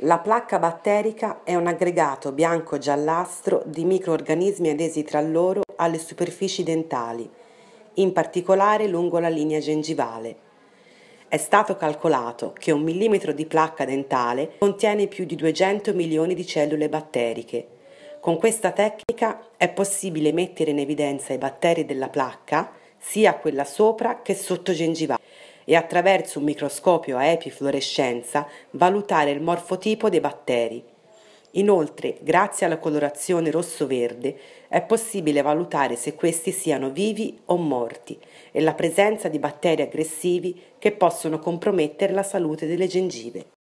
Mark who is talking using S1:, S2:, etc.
S1: La placca batterica è un
S2: aggregato bianco-giallastro di microorganismi adesi tra loro alle superfici dentali, in particolare lungo la linea gengivale. È stato calcolato che un millimetro di placca dentale contiene più di 200 milioni di cellule batteriche. Con questa tecnica è possibile mettere in evidenza i batteri della placca, sia quella sopra che sotto gengivale e attraverso un microscopio a epifluorescenza valutare il morfotipo dei batteri. Inoltre, grazie alla colorazione rosso-verde, è possibile valutare se questi siano vivi o morti e la presenza di batteri aggressivi che possono
S3: compromettere
S1: la salute delle gengive.